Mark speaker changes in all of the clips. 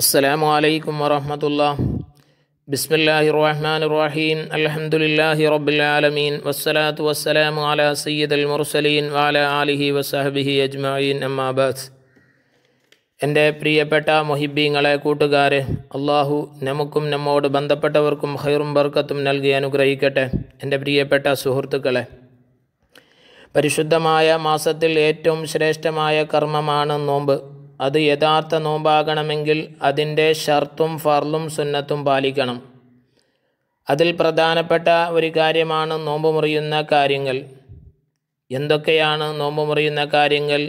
Speaker 1: السلام عليكم ورحمة الله بسم الله الرحمن الرحيم الحمد لله رب العالمين والصلاة والسلام على سيد المرسلين وعلى آله وصحبه أجمعين أما بعد എൻ്റെ പ്രിയപ്പെട്ട മൊഹിബീങ്ങളെ കൂട്ടുകാരെ അള്ളാഹു നമുക്കും നമ്മോട് ബന്ധപ്പെട്ടവർക്കും ഹൈറും ബർക്കത്തും നൽകി അനുഗ്രഹിക്കട്ടെ എൻ്റെ പ്രിയപ്പെട്ട സുഹൃത്തുക്കളെ പരിശുദ്ധമായ മാസത്തിൽ ഏറ്റവും ശ്രേഷ്ഠമായ കർമ്മമാണ് നോമ്പ് അത് യഥാർത്ഥ നോമ്പാകണമെങ്കിൽ അതിൻ്റെ ഷർത്തും ഫർലും സുന്നത്തും പാലിക്കണം അതിൽ പ്രധാനപ്പെട്ട ഒരു കാര്യമാണ് നോമ്പ് മുറിയുന്ന കാര്യങ്ങൾ എന്തൊക്കെയാണ് നോമ്പ് മുറിയുന്ന കാര്യങ്ങൾ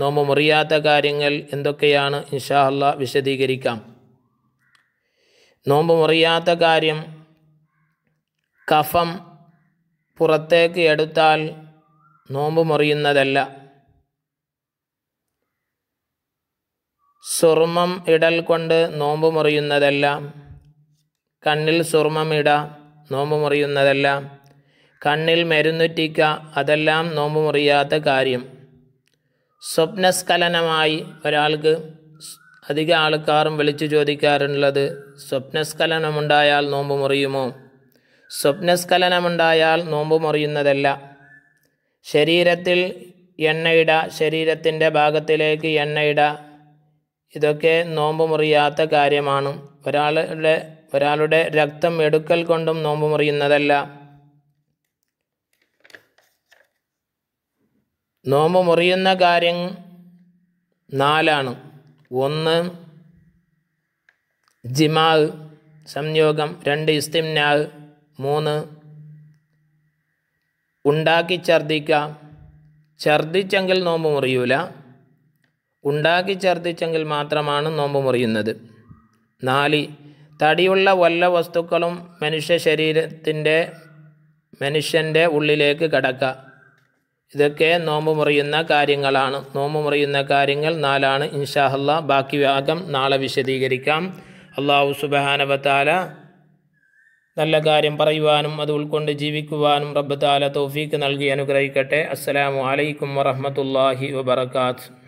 Speaker 1: നോമ്പ് മുറിയാത്ത കാര്യങ്ങൾ എന്തൊക്കെയാണ് ഇൻഷാല്ല വിശദീകരിക്കാം നോമ്പ് മുറിയാത്ത കാര്യം കഫം പുറത്തേക്ക് എടുത്താൽ നോമ്പ് മുറിയുന്നതല്ല സുർമം ഇടൽ കൊണ്ട് നോമ്പ് മുറിയുന്നതല്ല കണ്ണിൽ സുർമം ഇട നോമ്പ് മുറിയുന്നതല്ല കണ്ണിൽ മരുന്നുറ്റിക്ക അതെല്ലാം നോമ്പ് മുറിയാത്ത കാര്യം സ്വപ്നസ്ഖലനമായി ഒരാൾക്ക് അധിക ആൾക്കാരും വിളിച്ചു ചോദിക്കാറുള്ളത് സ്വപ്നസ്ഖലനമുണ്ടായാൽ നോമ്പ് മുറിയുമോ സ്വപ്നസ്ഖലനമുണ്ടായാൽ നോമ്പ് മുറിയുന്നതല്ല ശരീരത്തിൽ എണ്ണയിട ശരീരത്തിൻ്റെ ഭാഗത്തിലേക്ക് എണ്ണയിട ഇതൊക്കെ നോമ്പ് മുറിയാത്ത കാര്യമാണ് ഒരാളുടെ ഒരാളുടെ രക്തം എടുക്കൽ കൊണ്ടും നോമ്പ് മുറിയുന്നതല്ല നോമ്പ് മുറിയുന്ന കാര്യം നാലാണ് ഒന്ന് ജിമാവ് സംയോഗം രണ്ട് ഇസ്തിംനാവ് മൂന്ന് ഉണ്ടാക്കി ഛർദിക്കാം ഛർദിച്ചെങ്കിൽ നോമ്പ് മുറിയൂല ഉണ്ടാക്കി ഛർദ്ദിച്ചെങ്കിൽ മാത്രമാണ് നോമ്പ് മുറിയുന്നത് നാല് തടിയുള്ള വല്ല വസ്തുക്കളും മനുഷ്യ ശരീരത്തിൻ്റെ മനുഷ്യൻ്റെ ഉള്ളിലേക്ക് കടക്കുക ഇതൊക്കെ നോമ്പ് മുറിയുന്ന കാര്യങ്ങളാണ് നോമ്പ് മുറിയുന്ന കാര്യങ്ങൾ നാലാണ് ഇൻഷാഹല്ല ബാക്കി ഭാഗം നാളെ വിശദീകരിക്കാം അള്ളാഹു സുബഹാനബത്താല നല്ല കാര്യം പറയുവാനും അത് ഉൾക്കൊണ്ട് ജീവിക്കുവാനും റബ്ബത്താല തോഫീക്ക് നൽകി അനുഗ്രഹിക്കട്ടെ അസ്സലാമു അലൈക്കും വറഹമത്തല്ലാഹി വബർക്കാത്ത്